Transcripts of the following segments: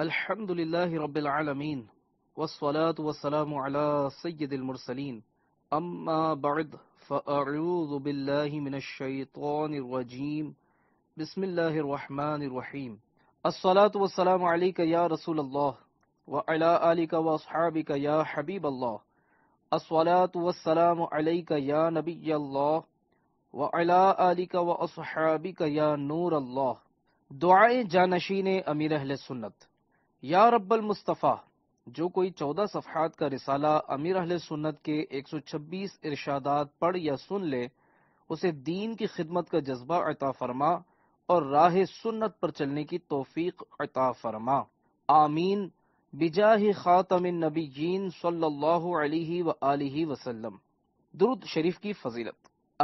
الحمد لله رب العالمين والصلاة والسلام على سيد المرسلين أما بعد فأعوذ بالله من الشيطان الرجيم بسم الله الرحمن الرحيم الصلاة والسلام عليك يا رسول الله وعلى آلك وأصحابك يا حبيب الله الصلاة والسلام عليك يا نبي الله وعلى آلك وأصحابك يا نور الله دعاء جانشين أمير أهل السنة या रब्बल मुस्तफ़ा जो कोई चौदह सफहात का रिसाला अमीर अहल सुन्नत के एक सौ छब्बीस इरशादात पढ़ या सुन ले उसे दीन की खिदमत का जज्बा अता फरमा और राह सुन्नत पर चलने की तोफीक अता फरमा आमीन बिजाही खातमिन नबीन सल्लल्लाहु अलैहि व दुरुद शरीफ की फजीलत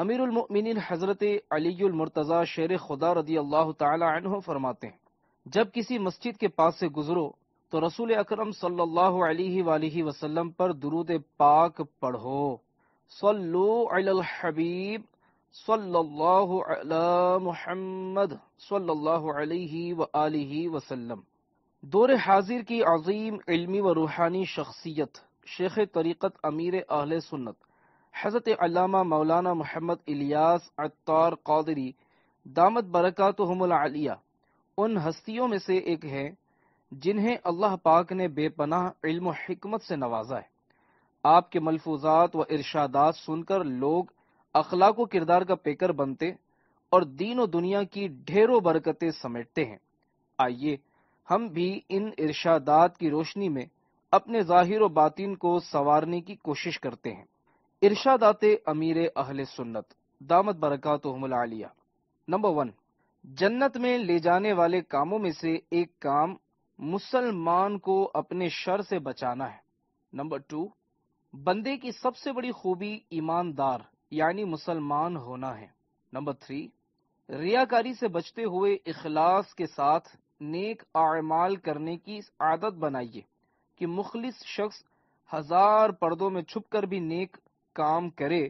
अमीर मोमिनीन हजरत अलीमरतज़ा शेर खुदा रदी अल्लाह तरमाते हैं जब किसी मस्जिद के पास से गुजरो तो रसूल अक्रम सल्लल्लाहु अलैहि पर दुरूद पाक पढ़ो सल्लू अलल हबीब दौर हाजिर की अजीम इल्मी व रूहानी शख्सियत शेख तरीक़त अमीर अहल सुन्नत हज़रत अलामा मौलाना मोहम्मद इलियास अत्तार कादरी दामद बरकत हमलिया उन हस्तियों में से एक है जिन्हें अल्लाह पाक ने बेपनाह इल्म हिकमत से नवाजा है आपके मलफूजात व इर्शादात सुनकर लोग अखलाको किरदार का पेकर बनते और और दुनिया की ढेरों बरकतें समेटते हैं आइए हम भी इन इर्शादात की रोशनी में अपने जाहिर और बातिन को संवारने की कोशिश करते हैं इर्शादात अमीर अहल सुन्नत दामद बरकत आलिया नंबर वन जन्नत में ले जाने वाले कामों में से एक काम मुसलमान को अपने शर से बचाना है नंबर टू बंदे की सबसे बड़ी खूबी ईमानदार यानी मुसलमान होना है नंबर थ्री रियाकारी से बचते हुए इखलास के साथ नेक आमाल करने की आदत बनाइए कि मुखलिस शख्स हजार पर्दों में छुपकर भी नेक काम करे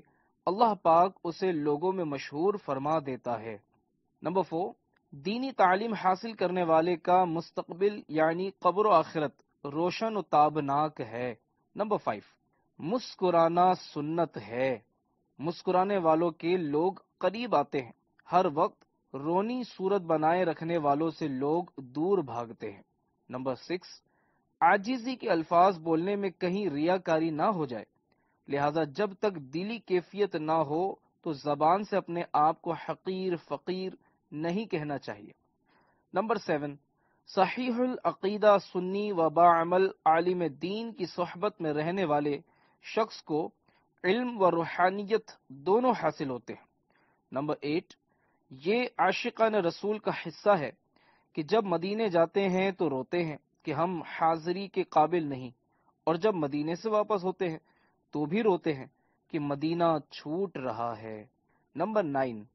अल्लाह पाक उसे लोगों में मशहूर फरमा देता है नंबर फोर दीनी तालीम हासिल करने वाले का मुस्तबिल यानी कब्र आखिरत रोशन ताबनाक है नंबर फाइव मुस्कुराना सुन्नत है मुस्कुराने वालों के लोग करीब आते हैं हर वक्त रोनी सूरत बनाए रखने वालों से लोग दूर भागते हैं नंबर सिक्स आजिजी के अल्फाज बोलने में कहीं रियाकारी ना हो जाए लिहाजा जब तक दिली कैफियत ना हो तो जबान से अपने आप को हकीर फकीर नहीं कहना चाहिए नंबर सेवन सहीहुल अकीदा सुन्नी व बामल आलिम दीन की सोहबत में रहने वाले शख्स को इल्म व रूहानियत दोनों हासिल होते हैं नंबर एट ये आशिकान रसूल का हिस्सा है कि जब मदीने जाते हैं तो रोते हैं कि हम हाजिरी के काबिल नहीं और जब मदीने से वापस होते हैं तो भी रोते हैं कि मदीना छूट रहा है नंबर नाइन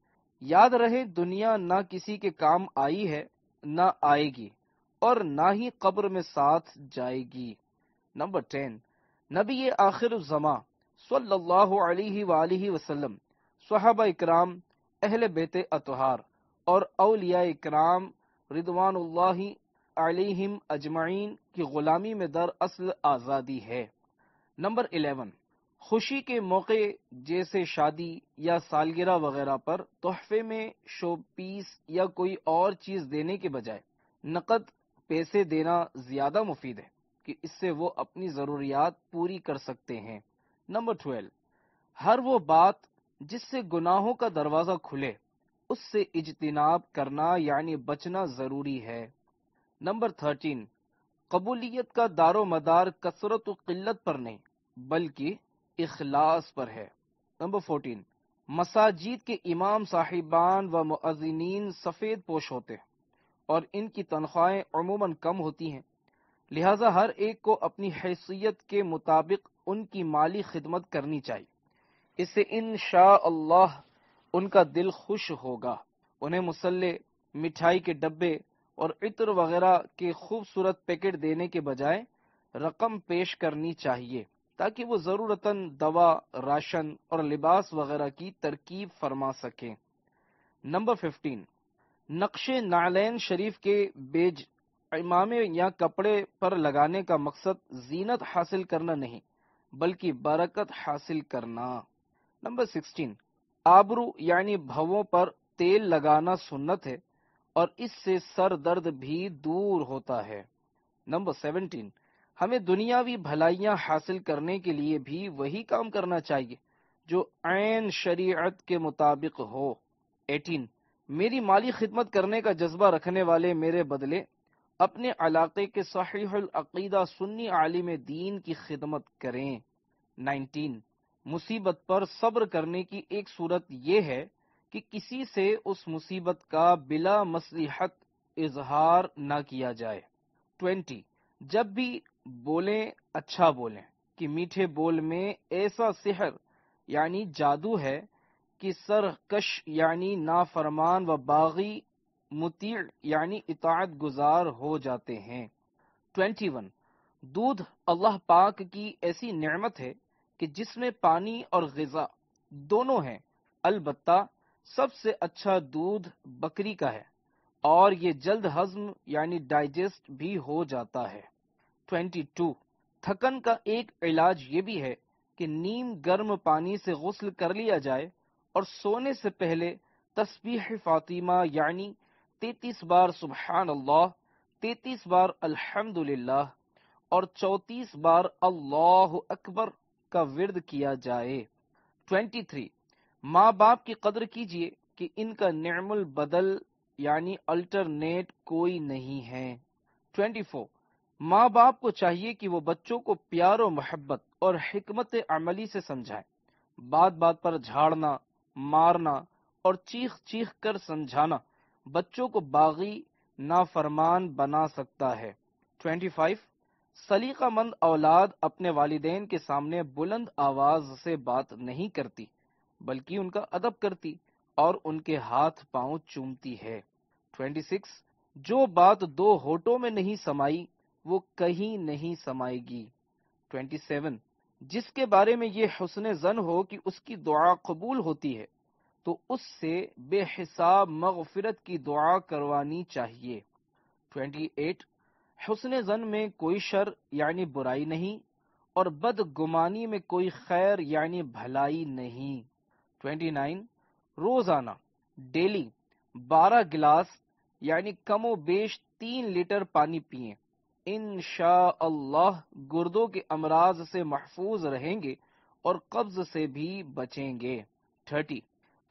याद रहे दुनिया ना किसी के काम आई है ना आएगी और ना ही कब्र में साथ जाएगी नंबर टेन नबी आखिर जमा सल्लल्लाहु अलैहि सल्ला वसल्लम इकराम अहल बेत अतहार और अलिया इकराम रिदवान अजमाइन की गुलामी में दर असल आज़ादी है नंबर इलेवन खुशी के मौके जैसे शादी या सालगिरह वगैरह पर तोहफे में शो पीस या कोई और चीज देने के बजाय नकद पैसे देना ज्यादा मुफीद है कि इससे वो अपनी जरूरियात पूरी कर सकते हैं नंबर ट्वेल्व हर वो बात जिससे गुनाहों का दरवाजा खुले उससे इजतनाब करना यानी बचना जरूरी है नंबर थर्टीन कबूलियत का दारो मदार कसरत किल्लत पर नहीं बल्कि इखलास पर है नंबर फोर्टीन मसाजिद के इमाम साहिबान व मुआजिन सफ़ेद पोश होते हैं और इनकी तनख्वाहें अमूमन कम होती हैं लिहाजा हर एक को अपनी हैसियत के मुताबिक उनकी माली खिदमत करनी चाहिए इससे इन शाह उनका दिल खुश होगा उन्हें मुसल्ले मिठाई के डब्बे और इत्र वगैरह के खूबसूरत पैकेट देने के बजाय रकम पेश करनी चाहिए ताकि वो ज़रूरतन दवा राशन और लिबास वगैरह की तरकीब फरमा सकें नंबर फिफ्टीन नक्शे नालैन शरीफ के बेज इमामे या कपड़े पर लगाने का मकसद जीनत हासिल करना नहीं बल्कि बरकत हासिल करना नंबर सिक्सटीन आबरू यानी भवों पर तेल लगाना सुन्नत है और इससे सर दर्द भी दूर होता है नंबर सेवनटीन हमें दुनियावी भलाइयां हासिल करने के लिए भी वही काम करना चाहिए जो आन शरीयत के मुताबिक हो 18 मेरी माली खिदमत करने का जज्बा रखने वाले मेरे बदले अपने इलाके के सहीदा सुन्नी आलिम दीन की खिदमत करें 19 मुसीबत पर सब्र करने की एक सूरत यह है कि किसी से उस मुसीबत का बिला मसलिहत इजहार न किया जाए 20 जब भी बोलें अच्छा बोलें कि मीठे बोल में ऐसा सिहर यानी जादू है कि सरकश यानी नाफरमान व बागी मुतीर यानी इतात गुजार हो जाते हैं 21 दूध अल्लाह पाक की ऐसी नमत है कि जिसमें पानी और गजा दोनों हैं अलबत्ता सबसे अच्छा दूध बकरी का है और ये जल्द हजम यानी डाइजेस्ट भी हो जाता है 22 थकन का एक इलाज ये भी है कि नीम गर्म पानी से गुस्ल कर लिया जाए और सोने से पहले तस्बीह फातिमा यानी तैतीस बार सुबहान अल्लाह तैतीस बार अल्हम्दुलिल्लाह और चौतीस बार अल्लाह अकबर का विरद किया जाए 23 माँ बाप की कदर कीजिए कि इनका निर्मल बदल यानी अल्टरनेट कोई नहीं है 24 माँ बाप को चाहिए कि वो बच्चों को प्यार और मोहब्बत और हमत अमली से समझाए बात बात पर झाड़ना मारना और चीख चीख कर समझाना बच्चों को बागी नाफरमान बना सकता है ट्वेंटी फाइव सलीका मंद औलाद अपने वालिदेन के सामने बुलंद आवाज से बात नहीं करती बल्कि उनका अदब करती और उनके हाथ पांव चूमती है ट्वेंटी सिक्स जो बात दो होटो में नहीं समाई वो कहीं नहीं समाएगी 27 जिसके बारे में ये हसन जन हो कि उसकी दुआ कबूल होती है तो उससे बेहिसाब मगफिरत की दुआ करवानी चाहिए 28 हसन जन में कोई शर यानी बुराई नहीं और बदगुमानी में कोई खैर यानी भलाई नहीं 29 रोजाना डेली 12 गिलास यानी कमो बेश तीन लीटर पानी पिए इन अल्लाह गुर्दों के अमराज से महफूज रहेंगे और कब्ज से भी बचेंगे थर्टी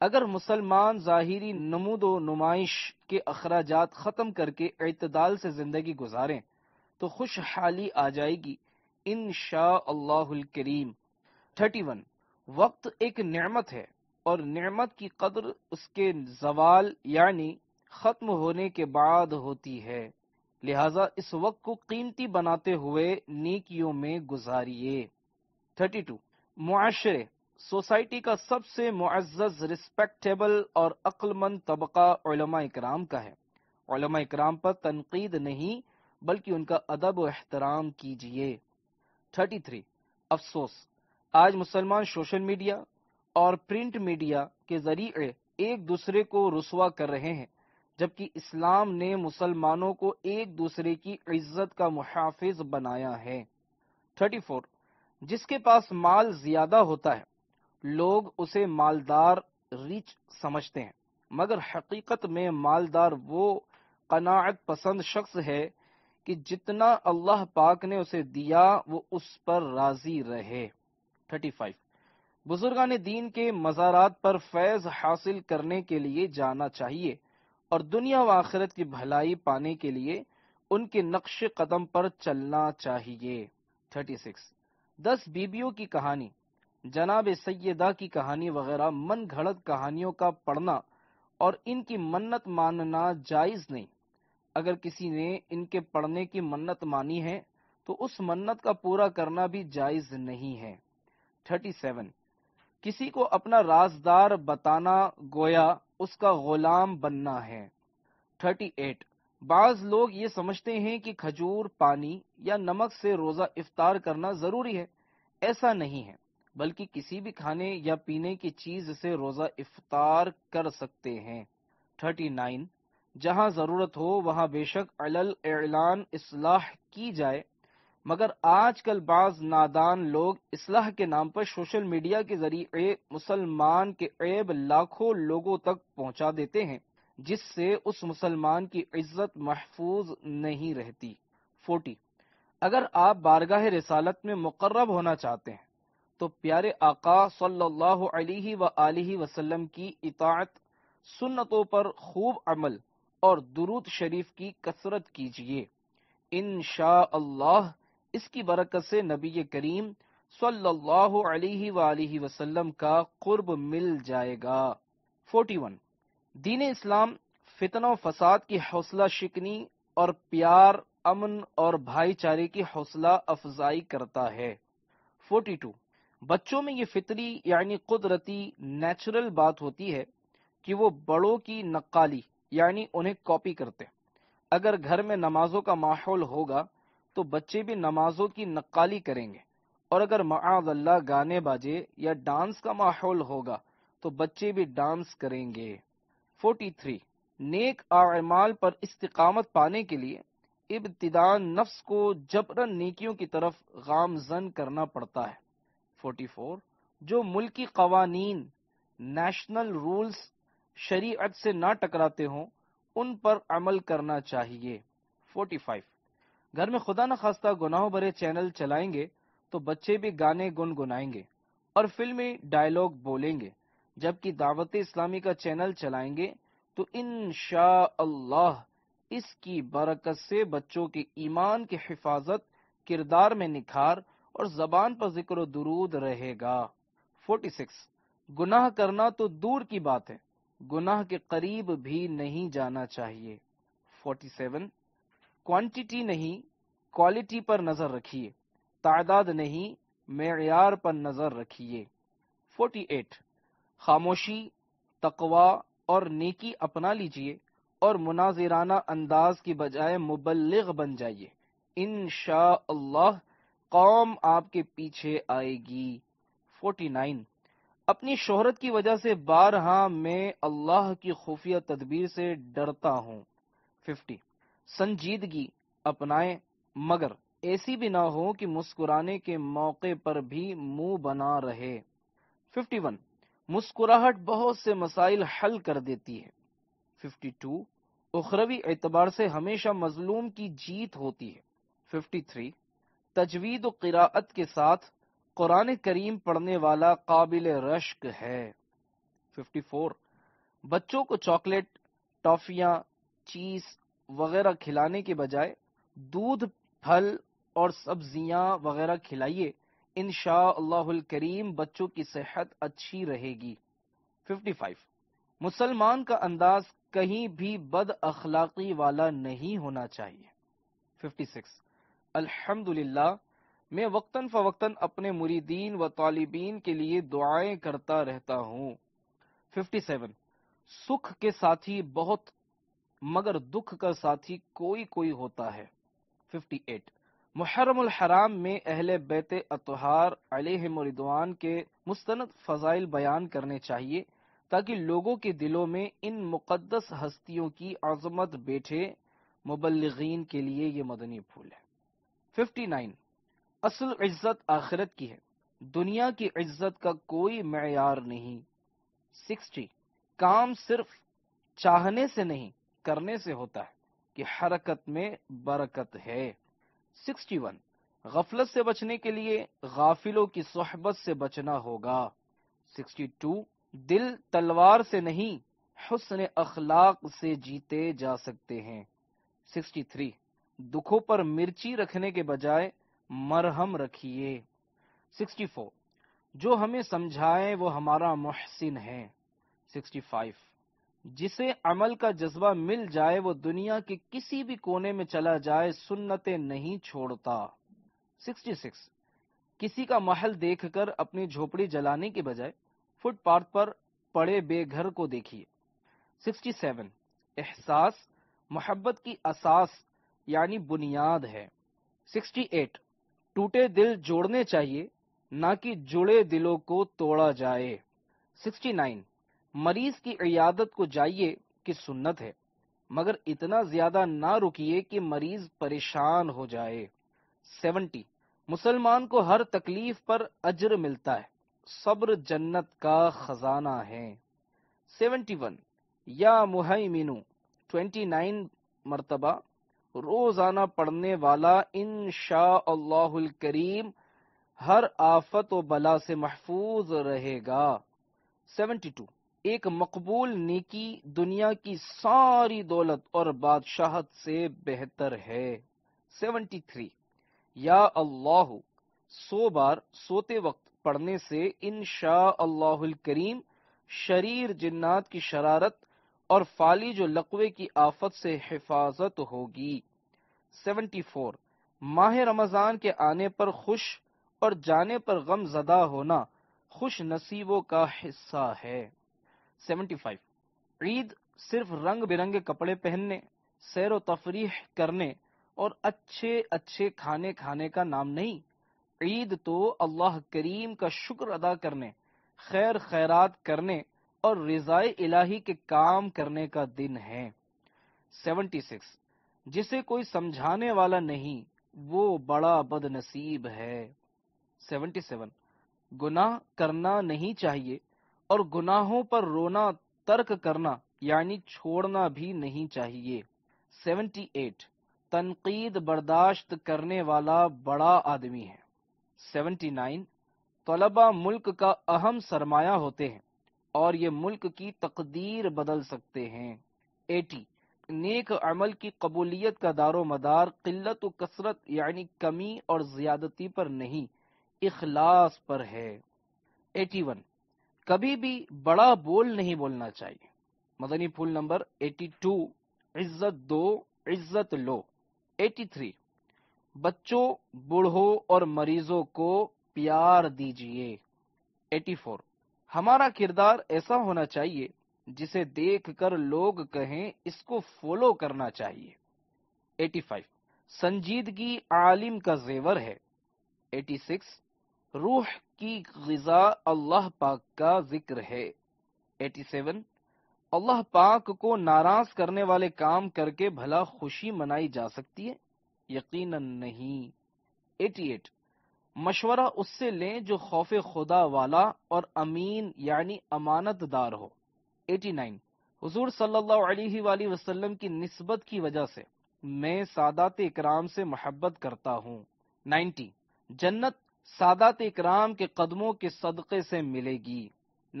अगर मुसलमान ज़ाहिरी नमूद नुमाइश के अखराज ख़त्म करके अतदाल से ज़िंदगी गुजारे तो खुशहाली आ जाएगी इन शाह करीम थर्टी वन वक्त एक नमत है और नमत की कदर उसके जवाल यानी ख़त्म होने के बाद होती है लिहाजा इस वक्त को कीमती बनाते हुए नेकियों में गुजारिये थर्टी टू मुआरे सोसाइटी का सबसे मुआज़ रिस्पेक्टेबल और अक्लमंद तबका कराम का है कराम पर तनकीद नहीं बल्कि उनका अदब व एहतराम कीजिए 33 अफसोस आज मुसलमान सोशल मीडिया और प्रिंट मीडिया के जरिए एक दूसरे को रसुआ कर रहे हैं जबकि इस्लाम ने मुसलमानों को एक दूसरे की इज्जत का मुहाफिज बनाया है 34 जिसके पास माल ज्यादा होता है लोग उसे मालदार रिच समझते हैं मगर हकीकत में मालदार वो कनात पसंद शख्स है कि जितना अल्लाह पाक ने उसे दिया वो उस पर राजी रहे 35 बुजुर्गान दीन के मज़ारात पर फैज हासिल करने के लिए जाना चाहिए और दुनिया व आखिरत की भलाई पाने के लिए उनके नक्श कदम पर चलना चाहिए 36 दस बीबियों की कहानी जनाब सैदा की कहानी वगैरह मन घड़त कहानियों का पढ़ना और इनकी मन्नत मानना जायज नहीं अगर किसी ने इनके पढ़ने की मन्नत मानी है तो उस मन्नत का पूरा करना भी जायज नहीं है 37 किसी को अपना राजदार बताना गोया उसका गुलाम बनना है 38 बाज लोग ये समझते हैं कि खजूर पानी या नमक से रोजा इफ्तार करना जरूरी है ऐसा नहीं है बल्कि किसी भी खाने या पीने की चीज से रोजा इफ्तार कर सकते हैं 39 जहाँ जरूरत हो वहां बेशक अलल एलान इसलाह की जाए मगर आजकल बाज नादान लोग इसलाह के नाम पर सोशल मीडिया के जरिए मुसलमान के ऐब लाखों लोगों तक पहुंचा देते हैं जिससे उस मुसलमान की इज्जत महफूज नहीं रहती फोर्टी अगर आप बारगाह रिसालत में मुकर्रब होना चाहते हैं तो प्यारे आका सल्लल्लाहु अलैहि व आलिहि वसल्लम की इताअत सुन्नतों पर खूब अमल और दुरूद शरीफ की कसरत कीजिए इन अल्लाह इसकी बरकत से नबी करीम सल्लल्लाहु अलैहि वसल्लम का कुर्ब मिल जाएगा 41 दीन इस्लाम फितन फसाद की हौसला शिकनी और प्यार अमन और भाईचारे की हौसला अफजाई करता है 42 बच्चों में ये फितरी यानी कुदरती नेचुरल बात होती है कि वो बड़ों की नक्काली यानी उन्हें कॉपी करते अगर घर में नमाजों का माहौल होगा तो बच्चे भी नमाजों की नक्काली करेंगे और अगर माजल्ला गाने बाजे या डांस का माहौल होगा तो बच्चे भी डांस करेंगे 43 नेक आमाल पर इस्तकामत पाने के लिए इब्तदान नफ्स को जबरन नेकियों की तरफ गामजन करना पड़ता है 44 जो मुल्की कवानीन नेशनल रूल्स शरीयत से ना टकराते हों उन पर अमल करना चाहिए 45 घर में खुदा न खास्ता गुनाहों भरे चैनल चलाएंगे तो बच्चे भी गाने गुनगुनाएंगे और फिल्मी डायलॉग बोलेंगे जबकि दावत इस्लामी का चैनल चलाएंगे तो इन अल्लाह इसकी बरकत से बच्चों के ईमान की हिफाजत किरदार में निखार और जबान पर जिक्र दरूद रहेगा 46 गुनाह करना तो दूर की बात है गुनाह के करीब भी नहीं जाना चाहिए 47 क्वांटिटी नहीं क्वालिटी पर नजर रखिए तादाद नहीं मैार पर नजर रखिए 48 खामोशी तकवा और नेकी अपना लीजिए और मुनाजिराना अंदाज की बजाय मुबलग बन जाइए इन अल्लाह कौम आपके पीछे आएगी 49 अपनी शोहरत की वजह से बारहा मैं अल्लाह की खुफिया तदबीर से डरता हूँ 50 संजीदगी अपनाएं मगर ऐसी भी ना हो कि मुस्कुराने के मौके पर भी मुंह बना रहे 51 मुस्कुराहट बहुत से मसाइल हल कर देती है 52 उखरवी एतबार से हमेशा मजलूम की जीत होती है 53 तजवीद किरात के साथ कुरान करीम पढ़ने वाला काबिल रश्क है 54 बच्चों को चॉकलेट टॉफिया चीज वगैरह खिलाने के बजाय दूध फल और सब्जियां वगैरह खिलाइए इन करीम बच्चों की सेहत अच्छी रहेगी 55 मुसलमान का अंदाज कहीं भी बद अखलाकी वाला नहीं होना चाहिए 56 अल्हम्दुलिल्लाह मैं वक्तन फवक्तन अपने मुरीदीन व तालिबीन के लिए दुआएं करता रहता हूँ 57 सुख के साथ ही बहुत मगर दुख का साथी कोई कोई होता है 58 मुहर्रम हराम में अहले बैत अतहार अलहमरिदवान के मुस्तनद फजाइल बयान करने चाहिए ताकि लोगों के दिलों में इन मुकदस हस्तियों की आजमत बैठे मुबलगिन के लिए ये मदनी फूल है 59 असल इज्जत आखिरत की है दुनिया की इज्जत का कोई मैार नहीं 60 काम सिर्फ चाहने से नहीं करने से होता है कि हरकत में बरकत है 61 गफलत से बचने के लिए गाफिलों की सोहबत से बचना होगा 62 दिल तलवार से नहीं हुसन अखलाक से जीते जा सकते हैं 63 दुखों पर मिर्ची रखने के बजाय मरहम रखिए 64 जो हमें समझाए वो हमारा मुहसिन है 65 जिसे अमल का जज्बा मिल जाए वो दुनिया के किसी भी कोने में चला जाए सुन्नते नहीं छोड़ता 66 किसी का महल देखकर अपनी झोपड़ी जलाने के बजाय फुटपाथ पर पड़े बेघर को देखिए 67 एहसास मोहब्बत की असास यानी बुनियाद है 68 टूटे दिल जोड़ने चाहिए ना कि जुड़े दिलों को तोड़ा जाए 69 मरीज की इयादत को जाइए कि सुन्नत है मगर इतना ज्यादा ना रुकिए कि मरीज परेशान हो जाए सेवेंटी मुसलमान को हर तकलीफ पर अजर मिलता है सब्र जन्नत का खजाना है सेवेंटी वन या मुहैमिनु ट्वेंटी नाइन मरतबा रोजाना पढ़ने वाला इन शाह करीम हर आफत व बला से महफूज रहेगा सेवेंटी टू एक मकबूल नेकी दुनिया की सारी दौलत और बादशाहत से बेहतर है थ्री या अल्लाह सो बार सोते वक्त पढ़ने से इन शाह अल्लाह करीम शरीर जिन्नात की शरारत और फाली जो लकवे की आफत से हिफाजत होगी फोर माह रमजान के आने पर खुश और जाने पर गम जदा होना खुश नसीबों का हिस्सा है 75 ईद सिर्फ रंग बिरंगे कपड़े पहनने सैर तफरीह करने और अच्छे अच्छे खाने खाने का नाम नहीं ईद तो अल्लाह करीम का शुक्र अदा करने खैर खैरात करने और रिजाए इलाही के काम करने का दिन है 76 जिसे कोई समझाने वाला नहीं वो बड़ा बदनसीब है 77 गुनाह करना नहीं चाहिए और गुनाहों पर रोना तर्क करना यानी छोड़ना भी नहीं चाहिए 78 तनकीद बर्दाश्त करने वाला बड़ा आदमी है 79 तलबा मुल्क का अहम सरमाया होते हैं और ये मुल्क की तकदीर बदल सकते हैं 80 नेक अमल की कबूलियत का दारो मदार किल्लत कसरत यानी कमी और ज्यादती पर नहीं इखलास पर है 81 कभी भी बड़ा बोल नहीं बोलना चाहिए मदनी फूल नंबर 82 इज्जत दो इज्जत लो 83 बच्चों बूढ़ों और मरीजों को प्यार दीजिए 84 हमारा किरदार ऐसा होना चाहिए जिसे देखकर लोग कहें इसको फॉलो करना चाहिए 85 संजीदगी आलिम का जेवर है 86 रूह की गजा अल्लाह पाक का जिक्र है 87 अल्लाह पाक को नाराज करने वाले काम करके भला खुशी मनाई जा सकती है यकीनन नहीं 88 मशवरा उससे लें जो खौफ खुदा वाला और अमीन यानी अमानतदार हो 89 नाइन हजूर अलैहि वसल्लम की नस्बत की वजह से मैं सादात इकराम से मोहब्बत करता हूँ 90 जन्नत सादात इकराम के कदमों के सदक़े से मिलेगी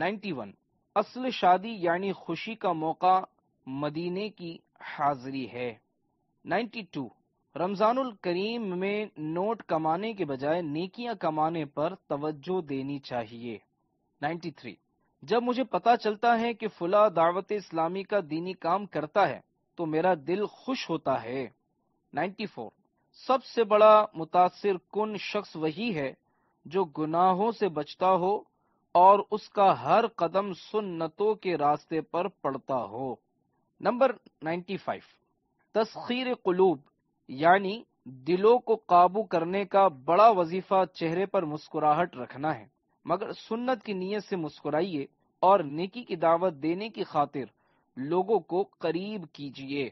91 असल शादी यानी खुशी का मौका मदीने की हाजिरी है 92 रमजानुल करीम में नोट कमाने के बजाय नेकियां कमाने पर तवज्जो देनी चाहिए 93 जब मुझे पता चलता है कि फुला दावत इस्लामी का दीनी काम करता है तो मेरा दिल खुश होता है 94 सबसे बड़ा मुतासर कन शख्स वही है जो गुनाहों से बचता हो और उसका हर कदम सुन्नतों के रास्ते पर पड़ता हो नंबर नाइन्टी फाइव तस्खीर कुलूब यानी दिलों को काबू करने का बड़ा वजीफा चेहरे पर मुस्कुराहट रखना है मगर सुन्नत की नीयत से मुस्कुराइए और नेकी की दावत देने की खातिर लोगों को करीब कीजिए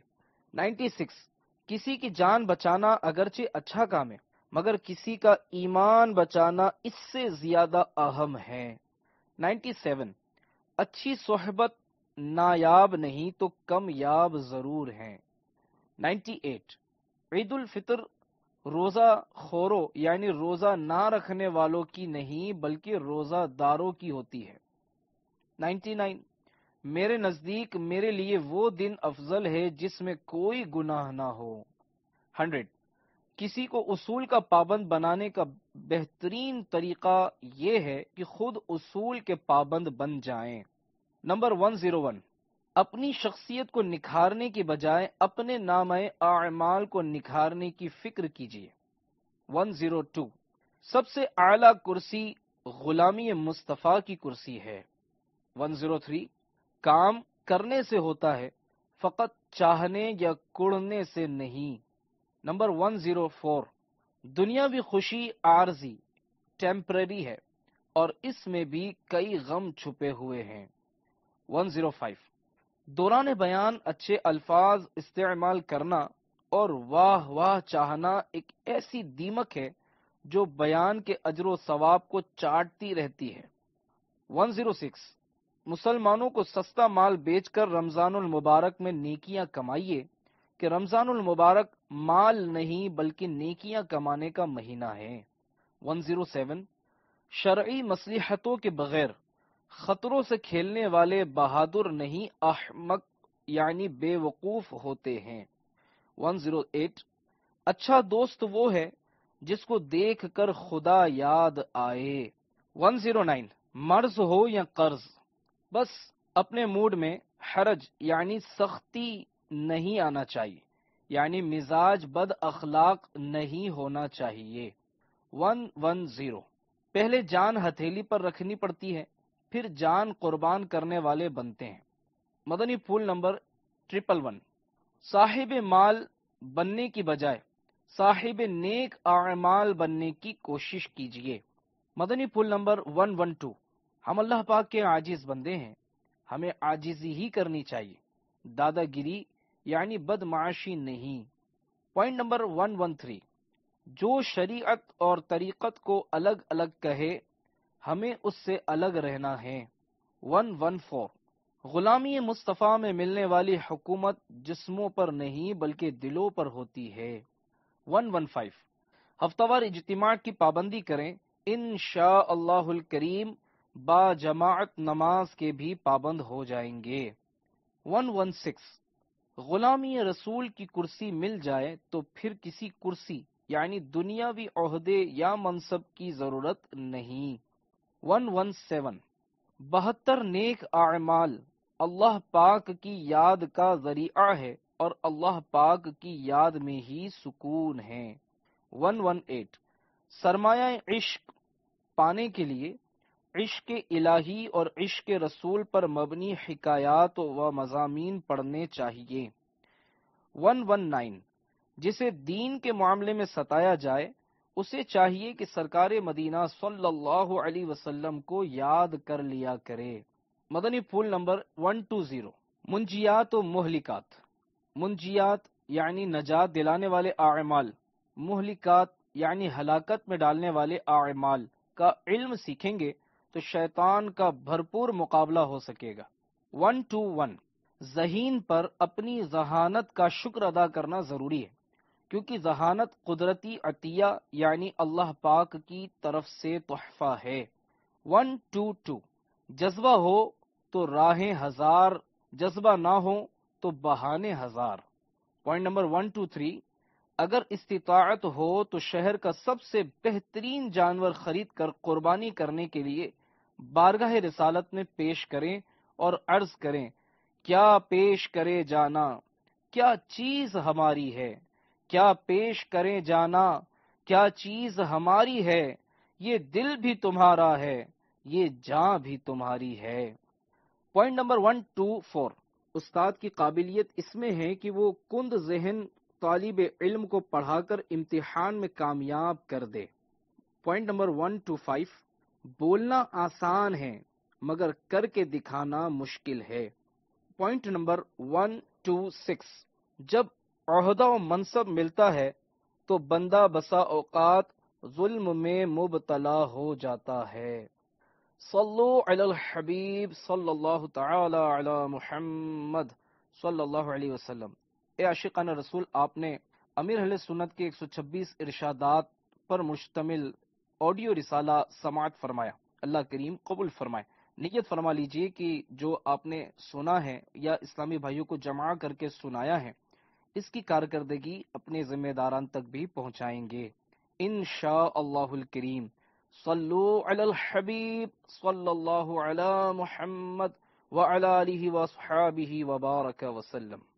नाइन्टी सिक्स किसी की जान बचाना अगरचे अच्छा काम है मगर किसी का ईमान बचाना इससे ज्यादा अहम है 97 अच्छी सोहबत नायाब नहीं तो कम याब जरूर है 98 ईद उल फितर रोजा खोरो यानी रोजा ना रखने वालों की नहीं बल्कि रोजा दारों की होती है 99 मेरे नजदीक मेरे लिए वो दिन अफजल है जिसमें कोई गुनाह ना हो 100 किसी को उसूल का पाबंद बनाने का बेहतरीन तरीका यह है कि खुद उसूल के पाबंद बन जाएं। नंबर 101 अपनी शख्सियत को निखारने के बजाय अपने नाम आमाल को निखारने की फिक्र कीजिए 102 सबसे आला कुर्सी गुलामी मुस्तफ़ा की कुर्सी है 103 काम करने से होता है फकत चाहने या कुड़ने से नहीं नंबर 104 दुनियावी खुशी आरजी टेम्पररी है और इसमें भी कई गम छुपे हुए हैं 105 दौरान बयान अच्छे अल्फाज इस्तेमाल करना और वाह वाह चाहना एक ऐसी दीमक है जो बयान के अजर सवाब को चाटती रहती है 106 मुसलमानों को सस्ता माल बेचकर रमजान मुबारक में नेकियां कमाइए कि रमज़ानुल मुबारक माल नहीं बल्कि नेकियां कमाने का महीना है 107 शर्ई मसलहतों के बगैर खतरों से खेलने वाले बहादुर नहीं अहमक यानी बेवकूफ होते हैं 108 अच्छा दोस्त वो है जिसको देख कर खुदा याद आए 109 मर्ज हो या कर्ज बस अपने मूड में हरज यानी सख्ती नहीं आना चाहिए यानी मिजाज बद अखलाक नहीं होना चाहिए वन वन जीरो पहले जान हथेली पर रखनी पड़ती है फिर जान कुर्बान करने वाले बनते हैं मदनी फूल नंबर ट्रिपल वन साहिब माल बनने की बजाय साहिब नेक आमाल बनने की कोशिश कीजिए मदनी फूल नंबर वन वन टू हम अल्लाह पाक के आजिज बंदे हैं हमें आजिजी ही करनी चाहिए दादागिरी यानी बदमाशी नहीं पॉइंट नंबर 113 जो शरीयत और तरीक़त को अलग अलग कहे हमें उससे अलग रहना है 114 गुलामी मुस्तफ़ा में मिलने वाली हुकूमत जिस्मों पर नहीं बल्कि दिलों पर होती है 115 हफ्तावार इजतमा की पाबंदी करें इन शाह करीम बाजमात नमाज के भी पाबंद हो जाएंगे 116 गुलामी रसूल की कुर्सी मिल जाए तो फिर किसी कुर्सी यानी दुनियावी अहदे या मनसब की जरूरत नहीं 117 बहत्तर नेक आमाल अल्लाह पाक की याद का जरिया है और अल्लाह पाक की याद में ही सुकून है वन वन एट सरमाया इश्क पाने के लिए इश्क इलाही और इश्क रसूल पर मबनी हकयात व मजामी पढ़ने चाहिए 119 जिसे दीन के मामले में सताया जाए उसे चाहिए कि सरकार मदीना सल्लल्लाहु अलैहि वसल्लम को याद कर लिया करे मदनी फूल नंबर 120 मुंजियात व मोहलिकात मुंजियात यानी नजात दिलाने वाले आमाल मुहलिकात यानी हलाकत में डालने वाले आमाल का इल्म सीखेंगे तो शैतान का भरपूर मुकाबला हो सकेगा वन टू वन जहीन पर अपनी जहानत का शुक्र अदा करना ज़रूरी है क्योंकि जहानत कुदरती अतिया यानी अल्लाह पाक की तरफ से तोहफा है वन टू टू जज्बा हो तो राहें हजार जज्बा ना हो तो बहाने हजार point number one two three अगर इस्तात हो तो शहर का सबसे बेहतरीन जानवर खरीद कर कुर्बानी करने के लिए बारगाह रिसालत में पेश करें और अर्ज करें क्या पेश करे जाना क्या चीज हमारी है क्या पेश करे जाना क्या चीज हमारी है ये दिल भी तुम्हारा है ये जा भी तुम्हारी है point number one two four उस्ताद की काबिलियत इसमें है कि वो कुंद जहन तालिब इल्म को पढ़ाकर इम्तिहान में कामयाब कर दे point number one two five बोलना आसान है मगर करके दिखाना मुश्किल है point number one two six जब अहदा मनसब मिलता है तो बंदा बसा औकात जुल्म में मुबतला हो जाता है सल्लो अल हबीब सल्लल्लाहु ताला अला मुहम्मद सल्लल्लाहु अलैहि वसल्लम ए आशिकान रसूल आपने अमीर अहल सुन्नत के 126 इरशादात पर मुश्तमिल ऑडियो रिसाला समात फरमाया अल्लाह करीम कबूल फरमाए नियत फरमा लीजिए कि जो आपने सुना है या इस्लामी भाइयों को जमा करके सुनाया है इसकी कारकर्दगी अपने जिम्मेदार तक भी पहुंचाएंगे इन शाह करीम हबीब सल्लल्लाहु अलैहि मोहम्मद व वबारक वसल्लम